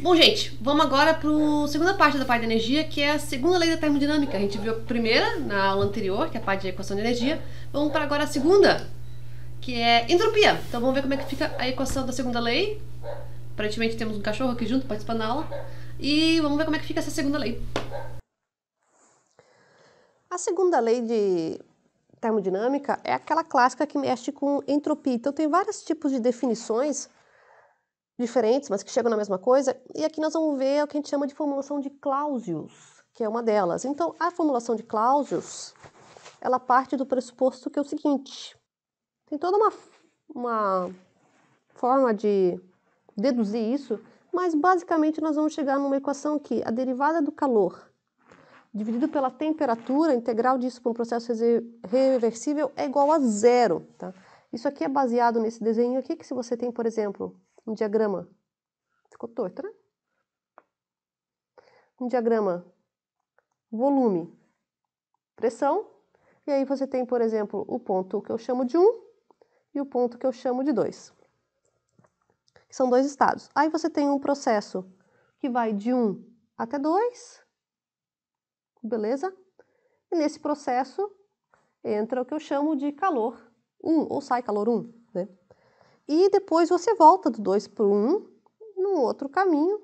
Bom, gente, vamos agora para a segunda parte da parte da energia, que é a segunda lei da termodinâmica. A gente viu a primeira na aula anterior, que é a parte de equação de energia. Vamos para agora a segunda, que é entropia. Então vamos ver como é que fica a equação da segunda lei. Aparentemente temos um cachorro aqui junto participando da aula. E vamos ver como é que fica essa segunda lei. A segunda lei de termodinâmica é aquela clássica que mexe com entropia. Então tem vários tipos de definições diferentes, mas que chegam na mesma coisa. E aqui nós vamos ver o que a gente chama de formulação de Clausius, que é uma delas. Então, a formulação de Clausius, ela parte do pressuposto que é o seguinte: tem toda uma, uma forma de deduzir isso, mas basicamente nós vamos chegar numa equação que a derivada do calor dividido pela temperatura, integral disso para um processo reversível é igual a zero, tá? Isso aqui é baseado nesse desenho aqui, que se você tem, por exemplo, um diagrama. Ficou torto, né? Um diagrama, volume, pressão. E aí você tem, por exemplo, o ponto que eu chamo de 1 e o ponto que eu chamo de 2. São dois estados. Aí você tem um processo que vai de 1 até 2, beleza? E nesse processo entra o que eu chamo de calor 1, ou sai calor 1, né? e depois você volta do 2 para o 1 no outro caminho.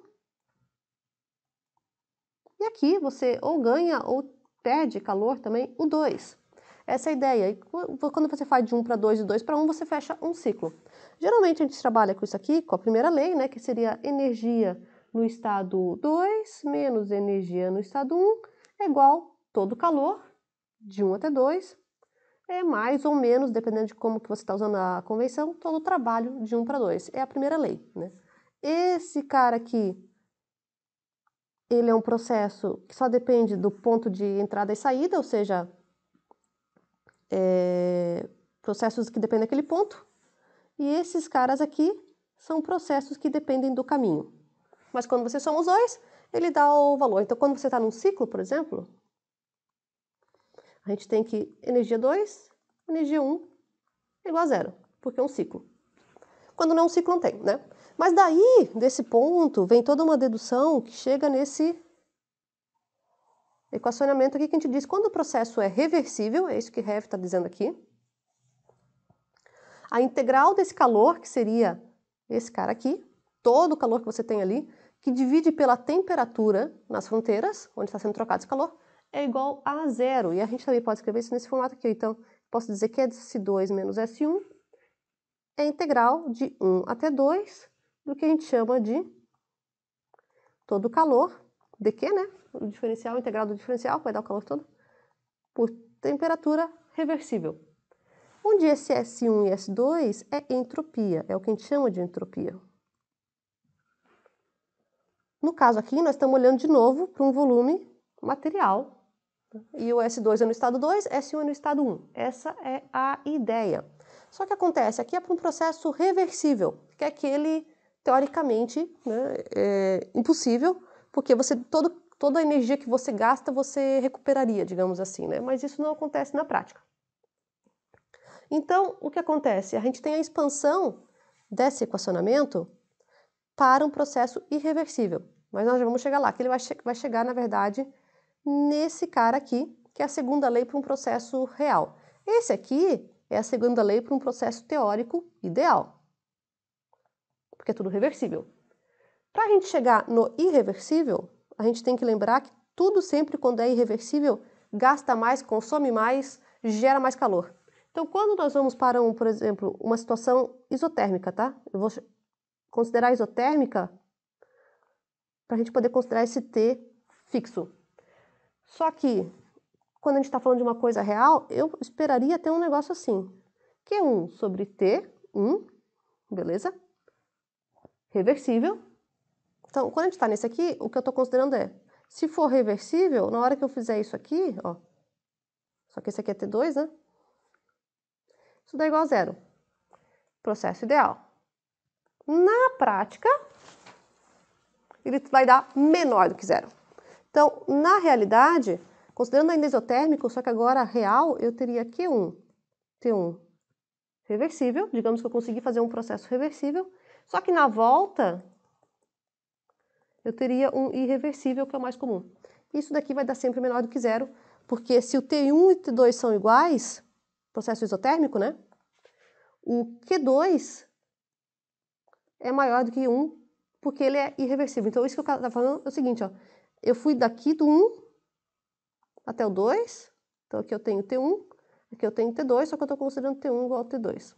E aqui você ou ganha ou perde calor também o 2. Essa é a ideia. E quando você faz de 1 para 2 e 2 para 1, você fecha um ciclo. Geralmente a gente trabalha com isso aqui, com a primeira lei, né, que seria energia no estado 2 menos energia no estado 1 é igual todo calor de 1 até 2 é mais ou menos, dependendo de como que você está usando a convenção, todo o trabalho de 1 para 2. É a primeira lei, né? Esse cara aqui, ele é um processo que só depende do ponto de entrada e saída, ou seja, é, processos que dependem daquele ponto. E esses caras aqui são processos que dependem do caminho. Mas quando você soma os dois, ele dá o valor. Então, quando você está num ciclo, por exemplo, a gente tem que energia 2, energia 1 um, é igual a zero, porque é um ciclo. Quando não é um ciclo, não tem, né? Mas daí, desse ponto, vem toda uma dedução que chega nesse equacionamento aqui que a gente diz quando o processo é reversível, é isso que Rev está dizendo aqui, a integral desse calor, que seria esse cara aqui, todo o calor que você tem ali, que divide pela temperatura nas fronteiras, onde está sendo trocado esse calor, é igual a zero. E a gente também pode escrever isso nesse formato aqui. Então, posso dizer que é S2 menos S1 é integral de 1 até 2 do que a gente chama de todo o calor, de que, né? O diferencial, o integral do diferencial, que vai dar o calor todo, por temperatura reversível. Onde esse S1 e S2 é entropia, é o que a gente chama de entropia. No caso aqui, nós estamos olhando de novo para um volume material e o S2 é no estado 2, S1 é no estado 1. Essa é a ideia. Só que acontece, aqui é para um processo reversível, que é aquele teoricamente né, é impossível, porque você todo, toda a energia que você gasta você recuperaria, digamos assim, né? mas isso não acontece na prática. Então, o que acontece? A gente tem a expansão desse equacionamento para um processo irreversível, mas nós já vamos chegar lá, que ele vai, che vai chegar, na verdade, nesse cara aqui, que é a segunda lei para um processo real. Esse aqui é a segunda lei para um processo teórico ideal, porque é tudo reversível. Para a gente chegar no irreversível, a gente tem que lembrar que tudo sempre quando é irreversível gasta mais, consome mais, gera mais calor. Então, quando nós vamos para, um, por exemplo, uma situação isotérmica, tá? Eu vou considerar isotérmica para a gente poder considerar esse T fixo. Só que, quando a gente está falando de uma coisa real, eu esperaria ter um negócio assim. Q1 é sobre T1, beleza? Reversível. Então, quando a gente está nesse aqui, o que eu estou considerando é, se for reversível, na hora que eu fizer isso aqui, ó, só que esse aqui é T2, né? Isso dá igual a zero. Processo ideal. Na prática, ele vai dar menor do que zero. Então, na realidade, considerando ainda isotérmico, só que agora real, eu teria Q1, T1 reversível, digamos que eu consegui fazer um processo reversível, só que na volta eu teria um irreversível, que é o mais comum. Isso daqui vai dar sempre menor do que zero, porque se o T1 e o T2 são iguais, processo isotérmico, né? O Q2 é maior do que 1, porque ele é irreversível. Então, isso que eu estava tá falando é o seguinte, ó eu fui daqui do 1 até o 2. Então, aqui eu tenho T1, aqui eu tenho T2, só que eu estou considerando T1 igual a T2.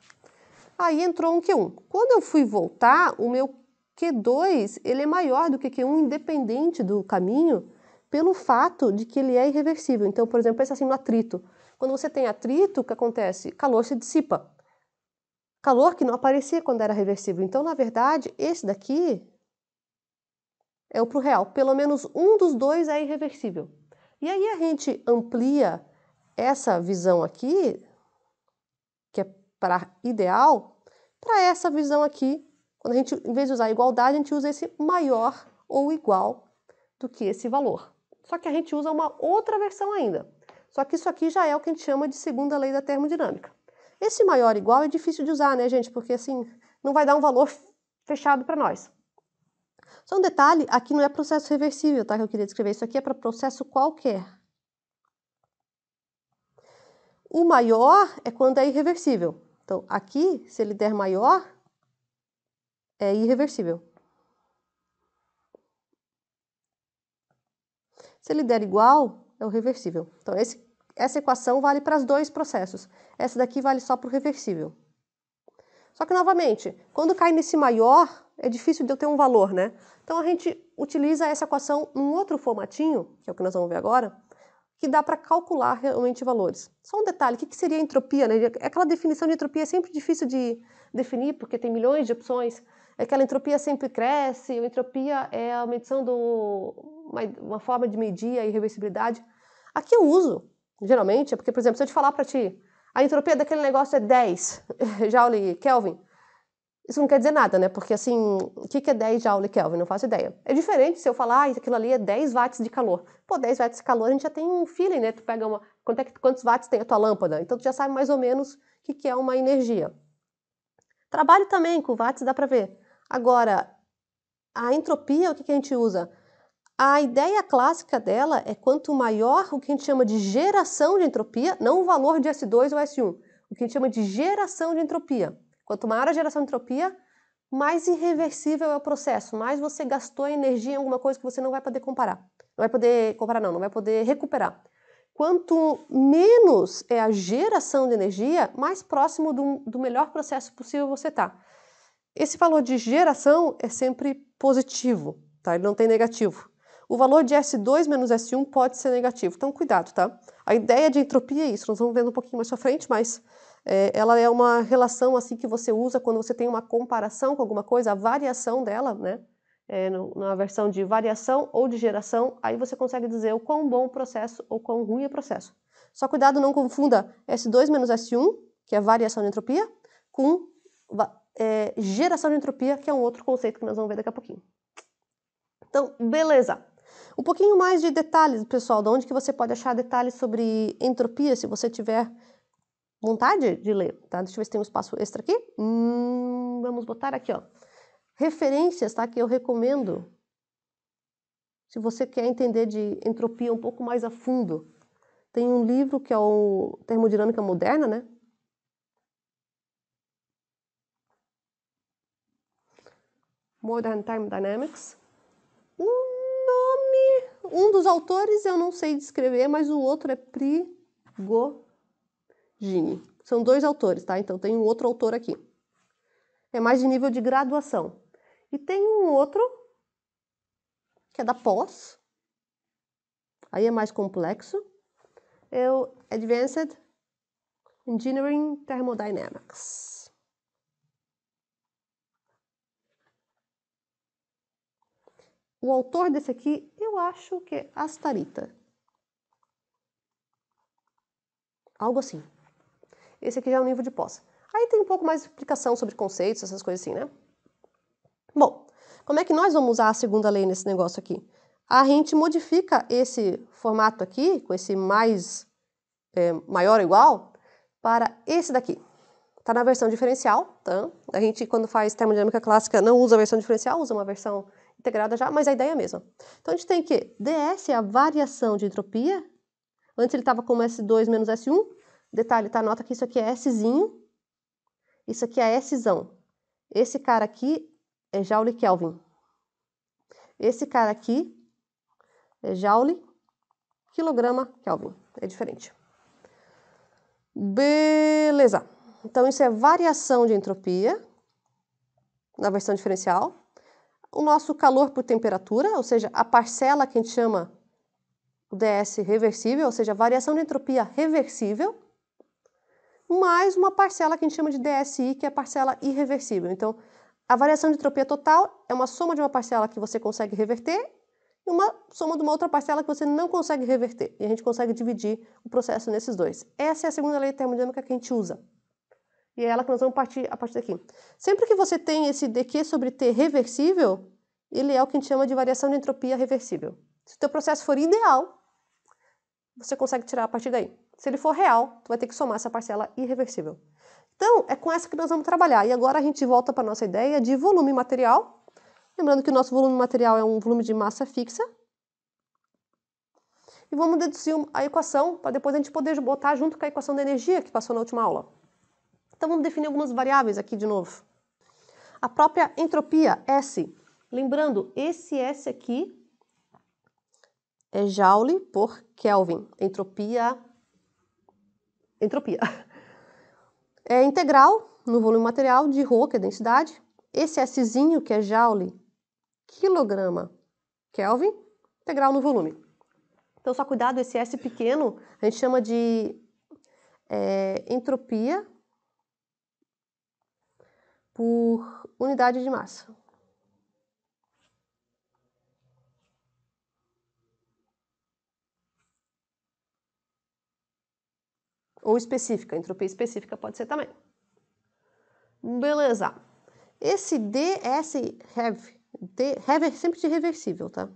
Aí entrou um Q1. Quando eu fui voltar, o meu Q2 ele é maior do que Q1, independente do caminho, pelo fato de que ele é irreversível. Então, por exemplo, pensa assim no atrito. Quando você tem atrito, o que acontece? Calor se dissipa. Calor que não aparecia quando era reversível. Então, na verdade, esse daqui é o para o real. Pelo menos um dos dois é irreversível. E aí a gente amplia essa visão aqui, que é para ideal, para essa visão aqui. Quando a gente, em vez de usar igualdade, a gente usa esse maior ou igual do que esse valor. Só que a gente usa uma outra versão ainda. Só que isso aqui já é o que a gente chama de segunda lei da termodinâmica. Esse maior igual é difícil de usar, né, gente? Porque assim, não vai dar um valor fechado para nós. Só um detalhe, aqui não é processo reversível, tá? Que eu queria descrever. Isso aqui é para processo qualquer. O maior é quando é irreversível. Então, aqui, se ele der maior, é irreversível. Se ele der igual, é o reversível. Então, esse, essa equação vale para os dois processos. Essa daqui vale só para o reversível. Só que, novamente, quando cai nesse maior, é difícil de eu ter um valor, né? Então a gente utiliza essa equação num outro formatinho, que é o que nós vamos ver agora, que dá para calcular realmente valores. Só um detalhe, o que seria entropia? Né? É aquela definição de entropia é sempre difícil de definir, porque tem milhões de opções. Aquela é entropia sempre cresce, a entropia é a medição de uma, forma de medir a irreversibilidade. Aqui eu uso, geralmente, é porque, por exemplo, se eu te falar para ti, a entropia daquele negócio é 10 Joule Kelvin, isso não quer dizer nada, né? Porque assim, o que é 10 Joule Kelvin? Não faço ideia. É diferente se eu falar, ah, aquilo ali é 10 watts de calor. Pô, 10 watts de calor a gente já tem um feeling, né? Tu pega uma. Quanto é que, quantos watts tem a tua lâmpada? Então tu já sabe mais ou menos o que, é uma energia. Trabalho também com watts, dá pra ver. Agora, a entropia, o que, que a gente usa? A ideia clássica dela é quanto maior o que a gente chama de geração de entropia, não o valor de S2 ou S1, o que a gente chama de geração de entropia. Quanto maior a geração de entropia, mais irreversível é o processo, mais você gastou energia em alguma coisa que você não vai poder comparar. Não vai poder comparar, não, não vai poder recuperar. Quanto menos é a geração de energia, mais próximo do, do melhor processo possível você está. Esse valor de geração é sempre positivo, tá? Ele não tem negativo. O valor de S2 menos S1 pode ser negativo, então cuidado, tá? A ideia de entropia é isso, nós vamos vendo um pouquinho mais pra frente, mas é, ela é uma relação assim que você usa quando você tem uma comparação com alguma coisa, a variação dela, né? É, no, na versão de variação ou de geração, aí você consegue dizer o quão bom o processo ou quão ruim é o processo. Só cuidado, não confunda S2 menos S1, que é variação de entropia, com é, geração de entropia, que é um outro conceito que nós vamos ver daqui a pouquinho. Então, beleza. Um pouquinho mais de detalhes, pessoal, de onde que você pode achar detalhes sobre entropia, se você tiver vontade de ler, tá? Deixa eu ver se tem um espaço extra aqui. Hum, vamos botar aqui, ó. Referências, tá? Que eu recomendo. Se você quer entender de entropia um pouco mais a fundo, tem um livro que é o Termodinâmica Moderna, né? Modern Time Dynamics. O nome, um dos autores eu não sei descrever, mas o outro é Prigogine. Gini. São dois autores, tá? Então tem um outro autor aqui. É mais de nível de graduação. E tem um outro que é da pós. Aí é mais complexo. É o Advanced Engineering Thermodynamics. O autor desse aqui, eu acho que é Astarita. Algo assim. Esse aqui já é o nível de pós. Aí tem um pouco mais de explicação sobre conceitos, essas coisas assim, né? Bom, como é que nós vamos usar a segunda lei nesse negócio aqui? A gente modifica esse formato aqui, com esse mais é, maior ou igual, para esse daqui. Está na versão diferencial, tá? A gente, quando faz termodinâmica clássica, não usa a versão diferencial, usa uma versão integrada já, mas a ideia é a mesma. Então, a gente tem que ds é a variação de entropia, antes ele estava como S2 menos S1, Detalhe, tá? Nota que isso aqui é Szinho, isso aqui é Szão. Esse cara aqui é Joule Kelvin. Esse cara aqui é Joule quilograma Kelvin. É diferente. Beleza. Então, isso é variação de entropia na versão diferencial. O nosso calor por temperatura, ou seja, a parcela que a gente chama o DS reversível, ou seja, variação de entropia reversível mais uma parcela que a gente chama de DSI, que é a parcela irreversível. Então, a variação de entropia total é uma soma de uma parcela que você consegue reverter e uma soma de uma outra parcela que você não consegue reverter. E a gente consegue dividir o processo nesses dois. Essa é a segunda lei termodinâmica que a gente usa. E é ela que nós vamos partir a partir daqui. Sempre que você tem esse dq sobre t reversível, ele é o que a gente chama de variação de entropia reversível. Se o teu processo for ideal, você consegue tirar a partir daí. Se ele for real, tu vai ter que somar essa parcela irreversível. Então, é com essa que nós vamos trabalhar. E agora a gente volta para a nossa ideia de volume material. Lembrando que o nosso volume material é um volume de massa fixa. E vamos deduzir a equação para depois a gente poder botar junto com a equação da energia que passou na última aula. Então, vamos definir algumas variáveis aqui de novo. A própria entropia S. Lembrando, esse S aqui é Joule por Kelvin. Entropia entropia. É integral no volume material de Rho, que é a densidade, esse Szinho, que é joule, quilograma, Kelvin, integral no volume. Então, só cuidado, esse S pequeno a gente chama de é, entropia por unidade de massa. Ou específica, entropia específica pode ser também. Beleza. Esse DS have, D, have é sempre de reversível, tá?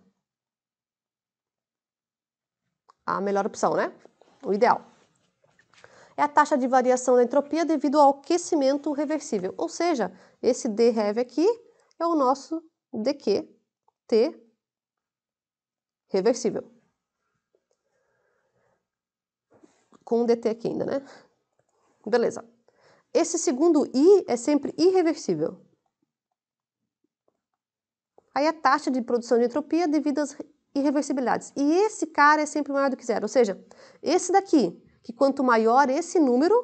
A melhor opção, né? O ideal. É a taxa de variação da entropia devido ao aquecimento reversível. Ou seja, esse D have aqui é o nosso DQ T reversível. com um DT aqui ainda, né? Beleza. Esse segundo I é sempre irreversível. Aí a taxa de produção de entropia é devido às irreversibilidades. E esse cara é sempre maior do que zero. Ou seja, esse daqui, que quanto maior esse número,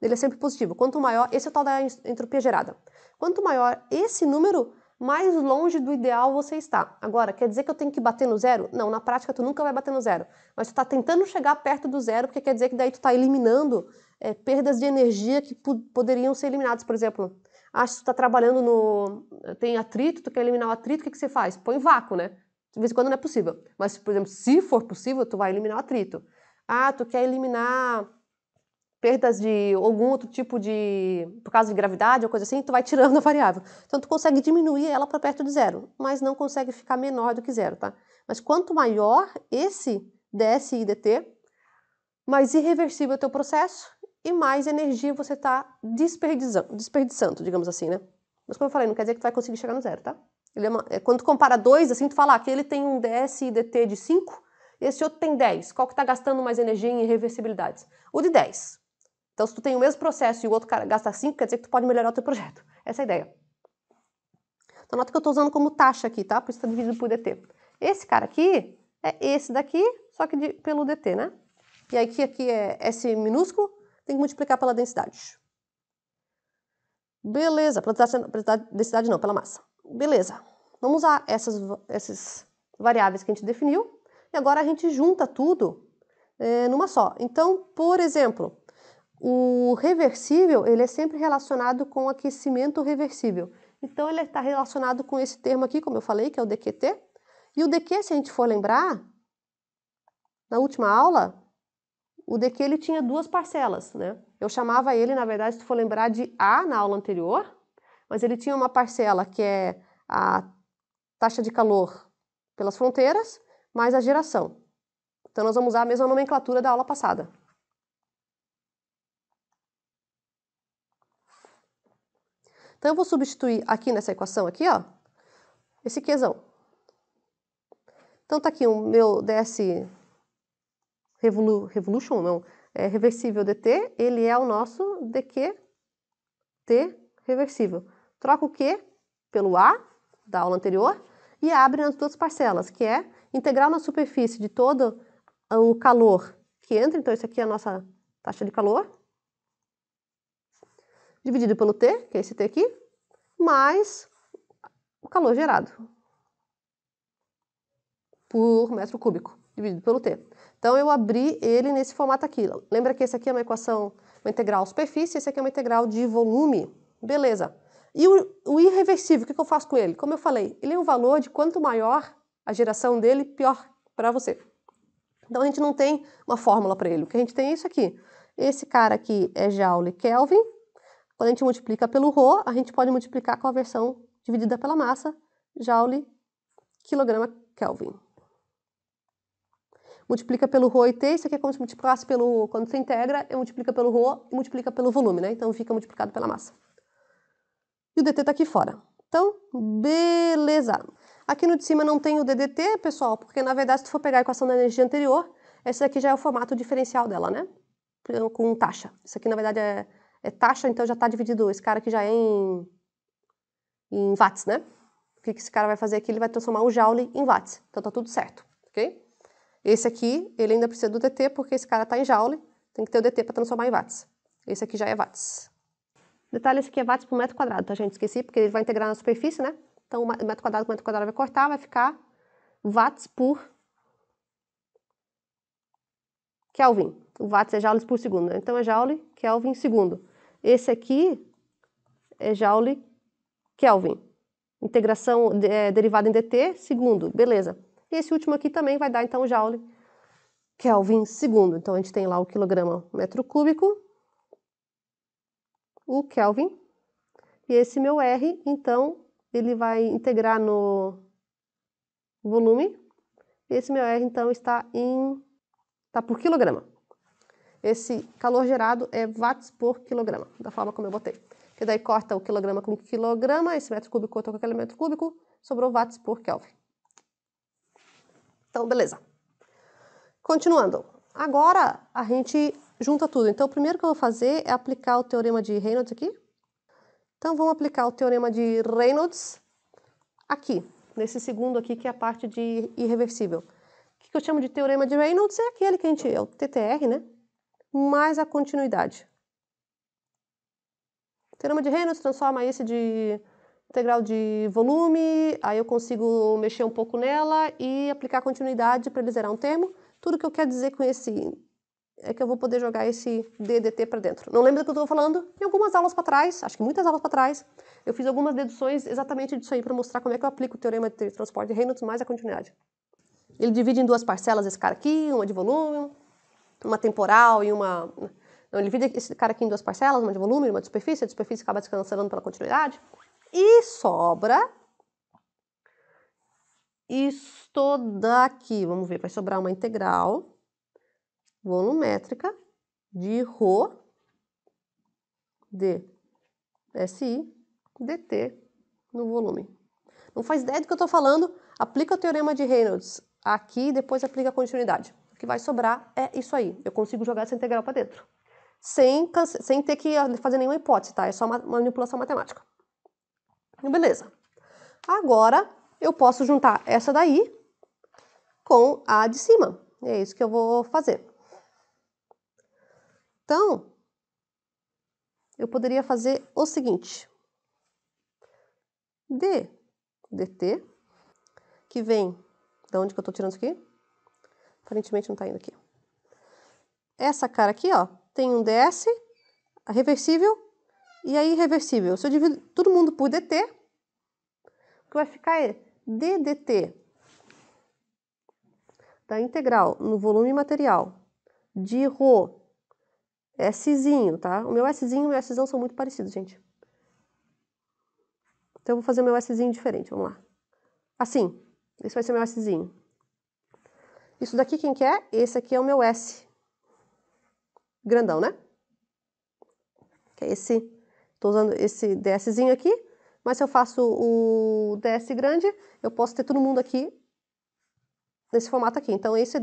ele é sempre positivo. Quanto maior, esse é o tal da entropia gerada. Quanto maior esse número, mais longe do ideal você está. Agora, quer dizer que eu tenho que bater no zero? Não, na prática tu nunca vai bater no zero. Mas tu está tentando chegar perto do zero, porque quer dizer que daí tu está eliminando é, perdas de energia que poderiam ser eliminadas, por exemplo. Ah, se tu está trabalhando no... tem atrito, tu quer eliminar o atrito, o que, que você faz? Põe vácuo, né? De vez em quando não é possível. Mas, por exemplo, se for possível, tu vai eliminar o atrito. Ah, tu quer eliminar perdas de algum outro tipo de, por causa de gravidade ou coisa assim, tu vai tirando a variável. Então tu consegue diminuir ela para perto de zero, mas não consegue ficar menor do que zero, tá? Mas quanto maior esse DS e DT, mais irreversível é o teu processo e mais energia você está desperdiçando, desperdiçando, digamos assim, né? Mas como eu falei, não quer dizer que tu vai conseguir chegar no zero, tá? É uma, é, quando tu compara dois, assim, tu fala ah, que ele tem um DS e DT de 5, esse outro tem 10. Qual que está gastando mais energia em irreversibilidades? O de 10 então, se tu tem o mesmo processo e o outro cara gasta 5, quer dizer que tu pode melhorar o teu projeto. Essa é a ideia. Então, nota que eu estou usando como taxa aqui, tá? Por isso está dividido por DT. Esse cara aqui é esse daqui, só que de, pelo DT, né? E aí aqui, aqui é S minúsculo, tem que multiplicar pela densidade. Beleza, pela densidade não, pela massa. Beleza. Vamos usar essas, essas variáveis que a gente definiu. E agora a gente junta tudo é, numa só. Então, por exemplo, o reversível, ele é sempre relacionado com aquecimento reversível. Então, ele está relacionado com esse termo aqui, como eu falei, que é o DQT. E o DQ, se a gente for lembrar, na última aula, o DQ ele tinha duas parcelas, né? Eu chamava ele, na verdade, se tu for lembrar, de A na aula anterior, mas ele tinha uma parcela que é a taxa de calor pelas fronteiras, mais a geração. Então, nós vamos usar a mesma nomenclatura da aula passada. Então, eu vou substituir aqui nessa equação aqui, ó, esse Qzão. Então, tá aqui o meu ds revolu revolution, não, é reversível dt, ele é o nosso dq t reversível. Troca o q pelo a da aula anterior e abre nas duas parcelas, que é integral na superfície de todo o calor que entra, então isso aqui é a nossa taxa de calor, dividido pelo T, que é esse T aqui, mais o calor gerado por metro cúbico, dividido pelo T. Então, eu abri ele nesse formato aqui. Lembra que esse aqui é uma equação, uma integral superfície, esse aqui é uma integral de volume. Beleza. E o, o irreversível, o que, que eu faço com ele? Como eu falei, ele é um valor de quanto maior a geração dele, pior para você. Então, a gente não tem uma fórmula para ele. O que a gente tem é isso aqui. Esse cara aqui é Joule Kelvin, quando a gente multiplica pelo rho, a gente pode multiplicar com a versão dividida pela massa, joule, quilograma, Kelvin. Multiplica pelo rho e T, isso aqui é como se multiplicasse pelo... Quando você integra, eu multiplica pelo rho e multiplica pelo volume, né? Então fica multiplicado pela massa. E o dt está aqui fora. Então, beleza. Aqui no de cima não tem o ddt, pessoal, porque na verdade se tu for pegar a equação da energia anterior, esse aqui já é o formato diferencial dela, né? Com taxa. Isso aqui na verdade é é taxa, então já está dividido. Esse cara aqui já é em, em watts, né? O que, que esse cara vai fazer aqui? Ele vai transformar o joule em watts. Então está tudo certo, ok? Esse aqui, ele ainda precisa do DT, porque esse cara está em joule. Tem que ter o DT para transformar em watts. Esse aqui já é watts. Detalhe, esse aqui é watts por metro quadrado, tá, gente? Esqueci, porque ele vai integrar na superfície, né? Então, metro quadrado por metro quadrado vai cortar, vai ficar watts por Kelvin. O watts é joules por segundo, né? Então, é joule, Kelvin, segundo. Esse aqui é Joule-Kelvin. Integração é, derivada em dt, segundo, beleza. E esse último aqui também vai dar, então, Joule-Kelvin segundo. Então, a gente tem lá o quilograma metro cúbico, o Kelvin, e esse meu R, então, ele vai integrar no volume. Esse meu R, então, está em... está por quilograma esse calor gerado é watts por quilograma, da forma como eu botei. Que daí corta o quilograma com quilograma, esse metro cúbico com aquele metro cúbico, sobrou watts por Kelvin. Então, beleza. Continuando. Agora a gente junta tudo. Então, o primeiro que eu vou fazer é aplicar o teorema de Reynolds aqui. Então, vamos aplicar o teorema de Reynolds aqui, nesse segundo aqui, que é a parte de irreversível. O que eu chamo de teorema de Reynolds é aquele que a gente, é o TTR, né? mais a continuidade. O teorema de Reynolds transforma esse de integral de volume, aí eu consigo mexer um pouco nela e aplicar continuidade para ele zerar um termo. Tudo que eu quero dizer com esse é que eu vou poder jogar esse DDT para dentro. Não lembra do que eu estou falando? Em algumas aulas para trás, acho que muitas aulas para trás, eu fiz algumas deduções exatamente disso aí para mostrar como é que eu aplico o teorema de transporte de Reynolds mais a continuidade. Ele divide em duas parcelas esse cara aqui, uma de volume, uma temporal e uma. Não, ele divide esse cara aqui em duas parcelas, uma de volume, e uma de superfície, a de superfície acaba descansando pela continuidade. E sobra isto daqui. Vamos ver, vai sobrar uma integral volumétrica de ρ de SI dt no volume. Não faz ideia do que eu estou falando? Aplica o teorema de Reynolds aqui e depois aplica a continuidade o que vai sobrar é isso aí. Eu consigo jogar essa integral para dentro. Sem, sem ter que ah, fazer nenhuma hipótese, tá? É só uma manipulação matemática. Beleza. Agora, eu posso juntar essa daí com a de cima. É isso que eu vou fazer. Então, eu poderia fazer o seguinte. D, dt, que vem, de onde que eu estou tirando isso aqui? Aparentemente não tá indo aqui. Essa cara aqui, ó, tem um DS, a reversível e a irreversível. Se eu divido todo mundo por DT, o que vai ficar é DDT da tá integral no volume material de Rho Szinho, tá? O meu Szinho e o meu Szão são muito parecidos, gente. Então, eu vou fazer o meu Szinho diferente, vamos lá. Assim, esse vai ser o meu Szinho. Isso daqui quem quer, Esse aqui é o meu S. Grandão, né? Que é esse, estou usando esse DSzinho aqui, mas se eu faço o DS grande, eu posso ter todo mundo aqui nesse formato aqui. Então, esse é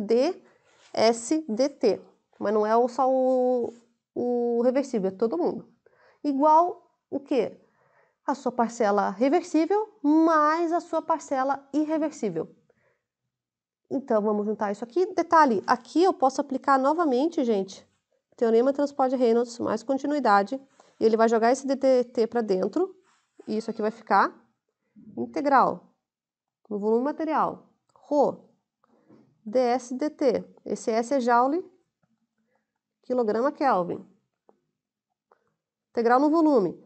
DSDT, mas não é só o, o reversível, é todo mundo. Igual o quê? A sua parcela reversível mais a sua parcela irreversível. Então, vamos juntar isso aqui. Detalhe, aqui eu posso aplicar novamente, gente, Teorema Transporte Reynolds, mais continuidade. E ele vai jogar esse dT para dentro. E isso aqui vai ficar integral. No volume material. Rho. ds dt. Esse S é joule, quilograma Kelvin. Integral no volume.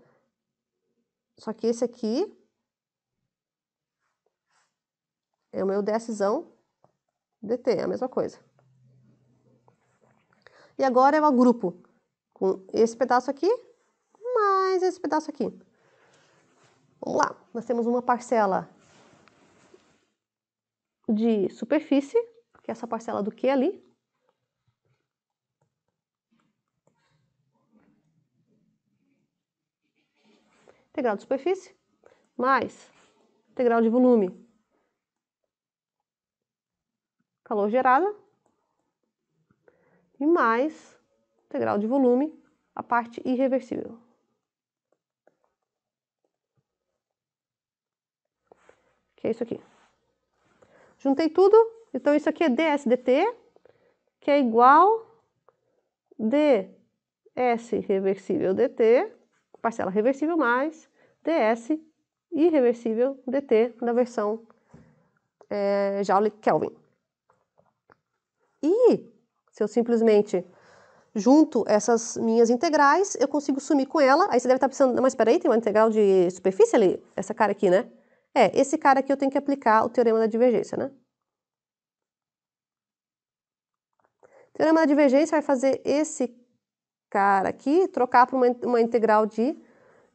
Só que esse aqui é o meu dszão dt, é a mesma coisa. E agora eu é agrupo com esse pedaço aqui, mais esse pedaço aqui. Vamos lá, nós temos uma parcela de superfície, que é essa parcela do Q ali. Integral de superfície, mais integral de volume calor gerada, e mais integral de volume, a parte irreversível. Que é isso aqui. Juntei tudo, então isso aqui é dsdt, que é igual ds reversível dt, parcela reversível mais ds irreversível dt na versão é, eh, Joule-Kelvin. E se eu simplesmente junto essas minhas integrais, eu consigo sumir com ela. Aí você deve estar pensando, mas espera aí, tem uma integral de superfície ali, essa cara aqui, né? É, esse cara aqui eu tenho que aplicar o teorema da divergência, né? O teorema da divergência vai fazer esse cara aqui trocar por uma, uma integral de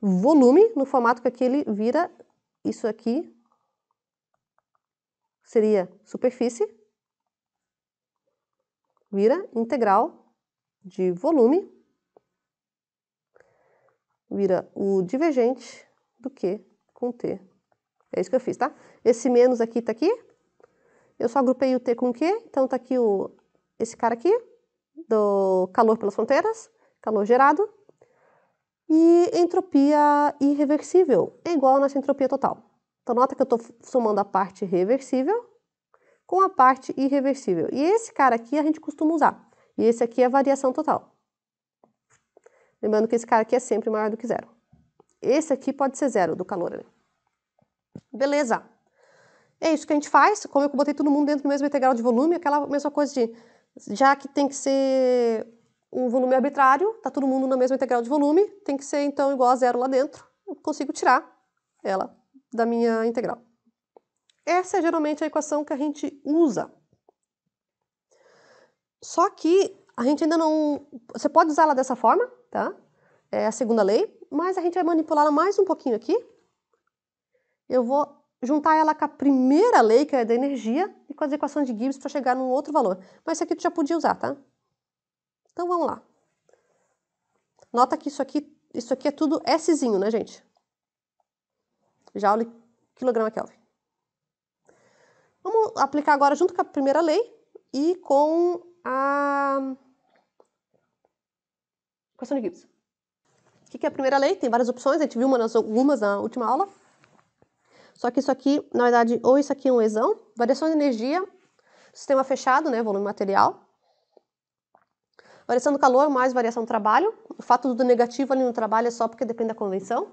volume, no formato que aqui ele vira isso aqui, seria superfície, vira integral de volume, vira o divergente do Q com T. É isso que eu fiz, tá? Esse menos aqui tá aqui. Eu só agrupei o T com o Q, então tá aqui o, esse cara aqui, do calor pelas fronteiras, calor gerado. E entropia irreversível é igual à nossa entropia total. Então nota que eu estou somando a parte reversível com a parte irreversível. E esse cara aqui a gente costuma usar. E esse aqui é a variação total. Lembrando que esse cara aqui é sempre maior do que zero. Esse aqui pode ser zero do calor. Né? Beleza. É isso que a gente faz. Como eu botei todo mundo dentro do mesmo integral de volume, aquela mesma coisa de... Já que tem que ser um volume arbitrário, tá todo mundo na mesma integral de volume, tem que ser então igual a zero lá dentro. Eu consigo tirar ela da minha integral. Essa é geralmente a equação que a gente usa. Só que a gente ainda não. Você pode usá-la dessa forma, tá? É a segunda lei, mas a gente vai manipulá-la mais um pouquinho aqui. Eu vou juntar ela com a primeira lei, que é da energia, e com as equações de Gibbs para chegar num outro valor. Mas isso aqui tu já podia usar, tá? Então vamos lá. Nota que isso aqui, isso aqui é tudo Szinho, né, gente? Joule, quilograma Kelvin. Vamos aplicar agora junto com a primeira lei e com a questão de Gibbs. O que é a primeira lei? Tem várias opções, a gente viu nas algumas na última aula. Só que isso aqui, na verdade, ou isso aqui é um exão, variação de energia, sistema fechado, né, volume material. Variação do calor mais variação do trabalho. O fato do negativo ali no trabalho é só porque depende da convenção.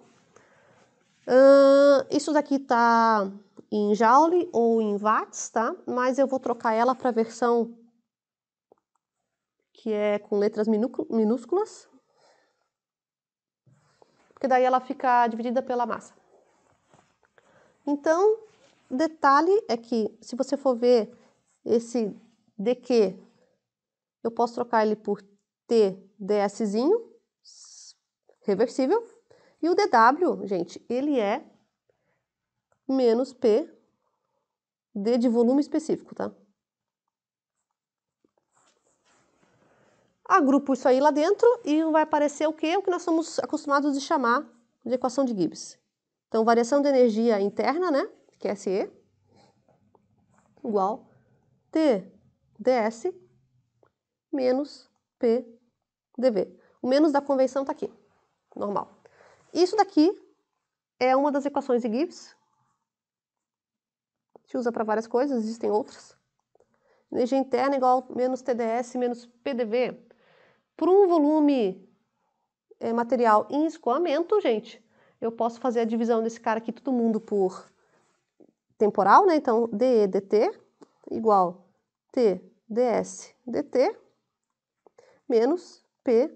Uh, isso daqui está em joule ou em watts, tá? Mas eu vou trocar ela para a versão que é com letras minúsculas, porque daí ela fica dividida pela massa. Então, detalhe é que se você for ver esse dq, eu posso trocar ele por TDSzinho, reversível, e o dw, gente, ele é menos P, D de volume específico, tá? Agrupo isso aí lá dentro e vai aparecer o que? O que nós somos acostumados de chamar de equação de Gibbs. Então, variação de energia interna, né? Que é SE, igual T ds menos P dV. O menos da convenção está aqui, normal. Isso daqui é uma das equações de Gibbs, se usa para várias coisas, existem outras. Energia interna é igual a menos TDS menos PDV. Para um volume é, material em escoamento, gente, eu posso fazer a divisão desse cara aqui, todo mundo por temporal, né? Então, DE, DT igual T, DS, DT menos P,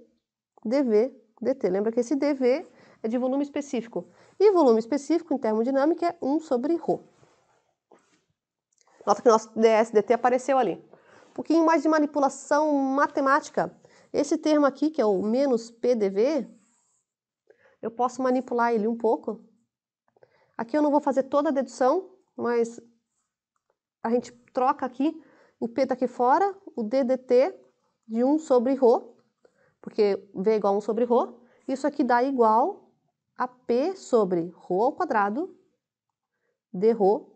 DV, DT. Lembra que esse DV é de volume específico. E volume específico, em termodinâmica, é 1 sobre Rho. Nota que o nosso DSDT apareceu ali. Um pouquinho mais de manipulação matemática. Esse termo aqui, que é o menos PDV, eu posso manipular ele um pouco. Aqui eu não vou fazer toda a dedução, mas a gente troca aqui, o P daqui tá fora, o DDT de 1 sobre Rho, porque V é igual a 1 sobre Rho, isso aqui dá igual a P sobre Rho ao quadrado de Rho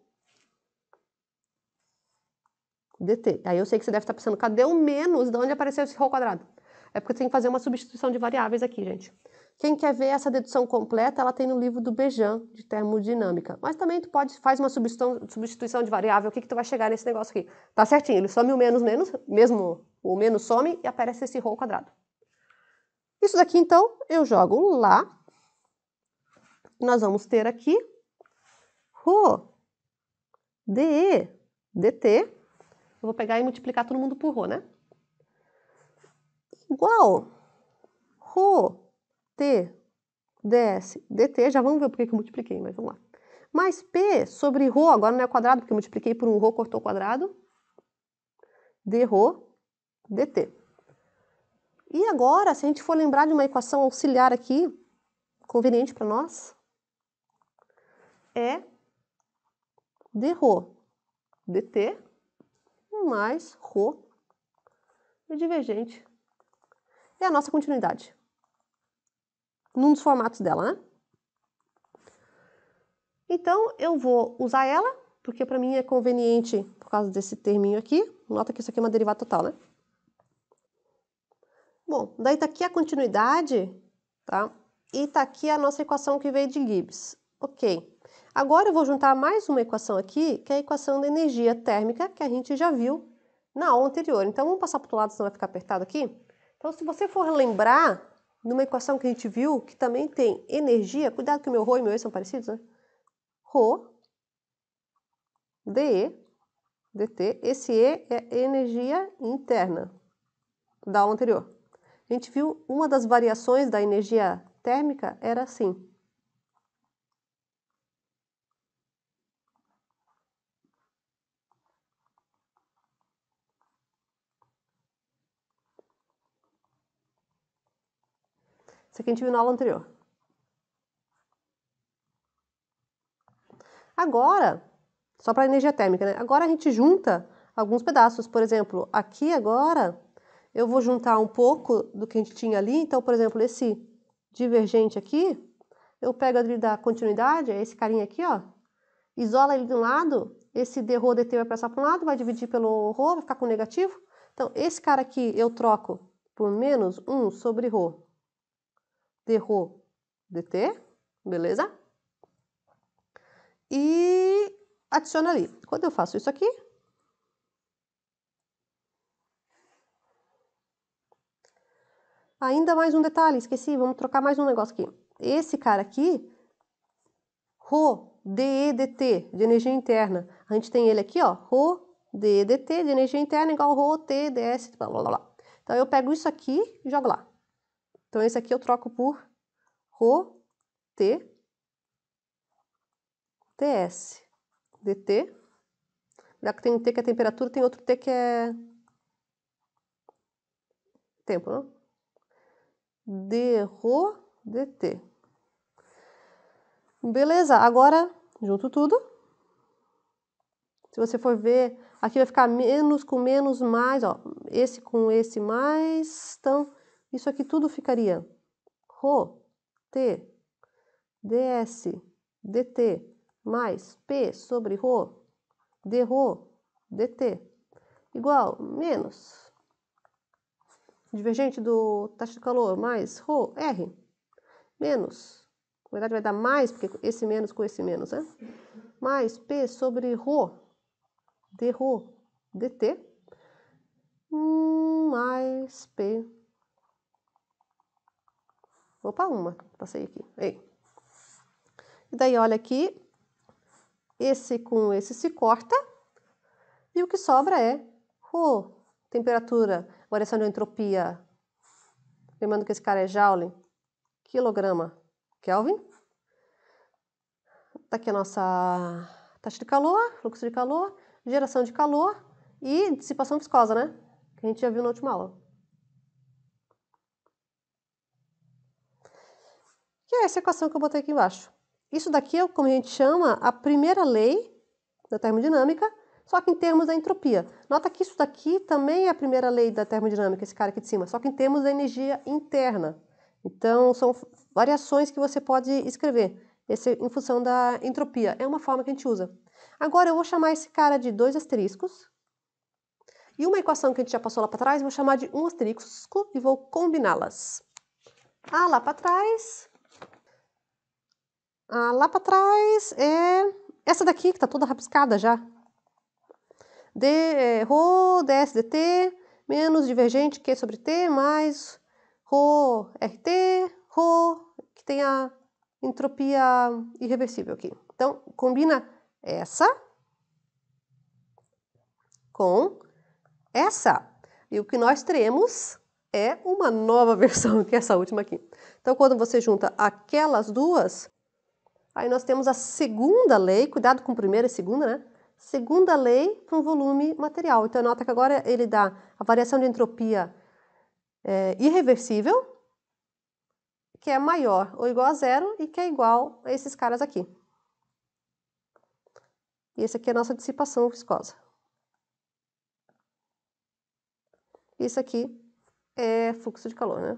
dt. Aí eu sei que você deve estar pensando, cadê o menos? De onde apareceu esse rho quadrado? É porque tem que fazer uma substituição de variáveis aqui, gente. Quem quer ver essa dedução completa, ela tem no livro do Bejan, de termodinâmica. Mas também tu pode, faz uma substituição de variável, o que que tu vai chegar nesse negócio aqui? Tá certinho, ele some o menos menos, mesmo o menos some e aparece esse rho quadrado. Isso daqui, então, eu jogo lá. Nós vamos ter aqui ρ dE dt eu vou pegar e multiplicar todo mundo por Rho, né? Igual Rho T ds dt, já vamos ver por que eu multipliquei, mas vamos lá. Mais P sobre Rho, agora não é quadrado, porque eu multipliquei por um Rho, cortou o quadrado, d Rho dt. E agora, se a gente for lembrar de uma equação auxiliar aqui, conveniente para nós, é d Rho dt mais Rho e divergente é a nossa continuidade. Num dos formatos dela, né? Então, eu vou usar ela, porque para mim é conveniente por causa desse terminho aqui. Nota que isso aqui é uma derivada total, né? Bom, daí tá aqui a continuidade, tá? E tá aqui a nossa equação que veio de Gibbs. Ok. Agora eu vou juntar mais uma equação aqui, que é a equação da energia térmica, que a gente já viu na aula anterior. Então, vamos passar para o outro lado, senão vai ficar apertado aqui. Então, se você for lembrar, numa equação que a gente viu, que também tem energia, cuidado que o meu rho e meu E são parecidos, né? Rho, dE, dt, esse E é energia interna da aula anterior. A gente viu uma das variações da energia térmica era assim, Isso aqui a gente viu na aula anterior. Agora, só para a energia térmica, né? Agora a gente junta alguns pedaços. Por exemplo, aqui agora eu vou juntar um pouco do que a gente tinha ali. Então, por exemplo, esse divergente aqui, eu pego ele da continuidade, é esse carinha aqui, ó. Isola ele de um lado, esse d rho dt vai passar para um lado, vai dividir pelo rho, vai ficar com negativo. Então, esse cara aqui eu troco por menos 1 sobre rho derrou, dT beleza? E adiciona ali. Quando eu faço isso aqui, Ainda mais um detalhe, esqueci, vamos trocar mais um negócio aqui. Esse cara aqui, Rho, DEDT, de energia interna. A gente tem ele aqui, ó, Rho, DEDT, de energia interna, igual Rho, T, DS, blá, blá, blá. Então, eu pego isso aqui e jogo lá. Então, esse aqui eu troco por RO, T, TS, DT. Já que tem um T que é temperatura, tem outro T que é tempo, não? Né? DRO, DT. Beleza, agora junto tudo. Se você for ver, aqui vai ficar menos com menos mais, ó. Esse com esse mais, então isso aqui tudo ficaria ρ, T, ds, dt, mais p sobre ρ, dρ, dt, igual, menos, divergente do taxa de calor, mais ρ, r, menos, na verdade vai dar mais, porque esse menos com esse menos, né? Mais p sobre ρ, dρ, dt, mais P Opa, uma, passei aqui. Ei. E daí, olha aqui, esse com esse se corta e o que sobra é oh, temperatura, variação de entropia. Lembrando que esse cara é Joule, quilograma, Kelvin. Tá aqui a nossa taxa de calor, fluxo de calor, geração de calor e dissipação viscosa, né? Que a gente já viu na última aula. que é essa equação que eu botei aqui embaixo. Isso daqui é como a gente chama a primeira lei da termodinâmica, só que em termos da entropia. Nota que isso daqui também é a primeira lei da termodinâmica, esse cara aqui de cima, só que em termos da energia interna. Então, são variações que você pode escrever esse, em função da entropia. É uma forma que a gente usa. Agora, eu vou chamar esse cara de dois asteriscos. E uma equação que a gente já passou lá para trás, vou chamar de um asterisco e vou combiná-las. A ah, lá para trás ah, lá para trás é essa daqui que está toda rabiscada já. D, é, Rho, ds dt, menos divergente Q sobre T, mais Rho, RT, Rho, que tem a entropia irreversível aqui. Então, combina essa com essa. E o que nós teremos é uma nova versão, que é essa última aqui. Então, quando você junta aquelas duas, Aí nós temos a segunda lei, cuidado com a primeira e segunda, né? Segunda lei para um volume material. Então, nota que agora ele dá a variação de entropia é, irreversível, que é maior ou igual a zero e que é igual a esses caras aqui. E esse aqui é a nossa dissipação viscosa. Isso aqui é fluxo de calor, né?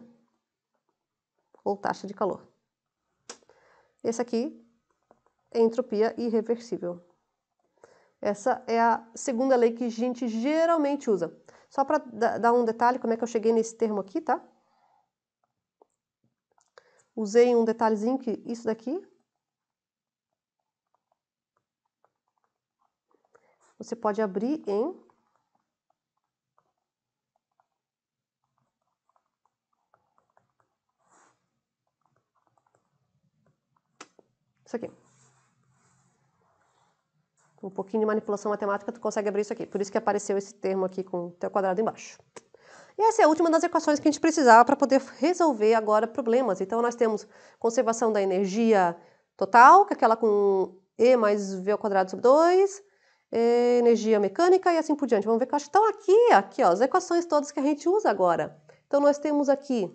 Ou taxa de calor. Esse aqui entropia irreversível. Essa é a segunda lei que a gente geralmente usa. Só para dar um detalhe, como é que eu cheguei nesse termo aqui, tá? Usei um detalhezinho que isso daqui. Você pode abrir em isso aqui. Com um pouquinho de manipulação matemática, tu consegue abrir isso aqui. Por isso que apareceu esse termo aqui com o ao quadrado embaixo. E essa é a última das equações que a gente precisava para poder resolver agora problemas. Então, nós temos conservação da energia total, que é aquela com E mais V ao quadrado sobre 2, energia mecânica e assim por diante. Vamos ver que estão aqui, aqui, ó, as equações todas que a gente usa agora. Então, nós temos aqui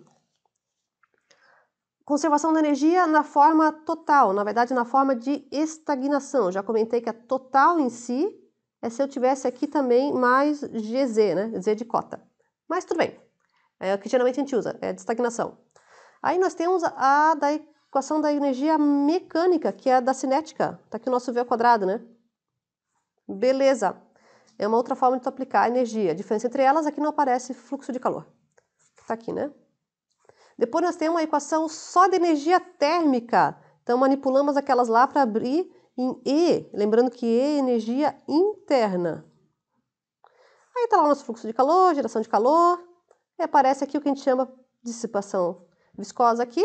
Conservação da energia na forma total, na verdade, na forma de estagnação. Já comentei que a total em si é se eu tivesse aqui também mais GZ, né? Z de cota. Mas tudo bem, é o que geralmente a gente usa, é de estagnação. Aí nós temos a da equação da energia mecânica, que é a da cinética. Está aqui o nosso V ao quadrado, né? Beleza. É uma outra forma de tu aplicar a energia. A diferença entre elas é que não aparece fluxo de calor. Está aqui, né? Depois nós temos uma equação só de energia térmica. Então manipulamos aquelas lá para abrir em E, lembrando que E é energia interna. Aí está lá o nosso fluxo de calor, geração de calor, e aparece aqui o que a gente chama de dissipação viscosa aqui,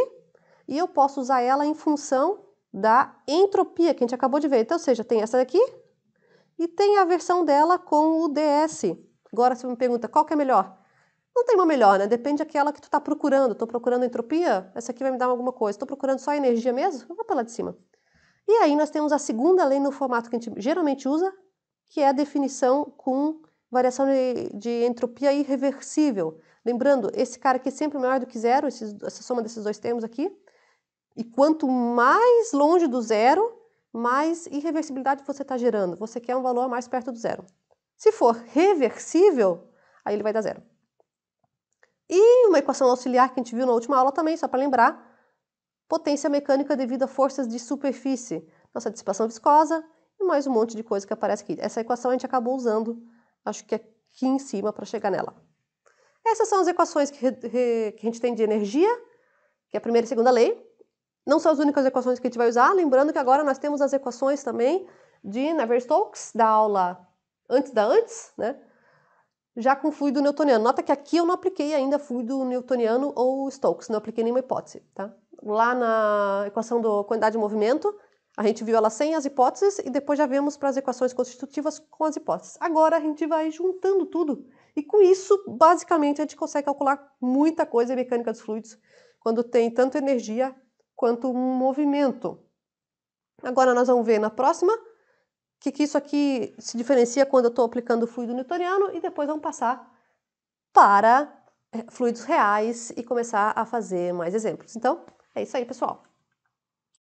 e eu posso usar ela em função da entropia que a gente acabou de ver. Então, ou seja, tem essa daqui e tem a versão dela com o DS. Agora, se me pergunta qual que é melhor, não tem uma melhor, né? Depende daquela que tu está procurando. Estou procurando entropia? Essa aqui vai me dar alguma coisa. Estou procurando só energia mesmo? Vou vou pela de cima. E aí nós temos a segunda lei no formato que a gente geralmente usa, que é a definição com variação de, de entropia irreversível. Lembrando, esse cara aqui é sempre maior do que zero, esses, essa soma desses dois termos aqui. E quanto mais longe do zero, mais irreversibilidade você está gerando. Você quer um valor mais perto do zero. Se for reversível, aí ele vai dar zero. E uma equação auxiliar que a gente viu na última aula também, só para lembrar, potência mecânica devido a forças de superfície, nossa dissipação viscosa e mais um monte de coisa que aparece aqui. Essa equação a gente acabou usando, acho que aqui em cima para chegar nela. Essas são as equações que, que a gente tem de energia, que é a primeira e segunda lei. Não são as únicas equações que a gente vai usar, lembrando que agora nós temos as equações também de Navier-Stokes, da aula antes da antes, né? já com fluido newtoniano. Nota que aqui eu não apliquei ainda fluido newtoniano ou Stokes, não apliquei nenhuma hipótese, tá? Lá na equação da quantidade de movimento, a gente viu ela sem as hipóteses e depois já vemos para as equações constitutivas com as hipóteses. Agora a gente vai juntando tudo e com isso, basicamente, a gente consegue calcular muita coisa em mecânica dos fluidos quando tem tanto energia quanto um movimento. Agora nós vamos ver na próxima que, que isso aqui se diferencia quando eu estou aplicando o fluido newtoniano e depois vamos passar para eh, fluidos reais e começar a fazer mais exemplos. Então, é isso aí, pessoal.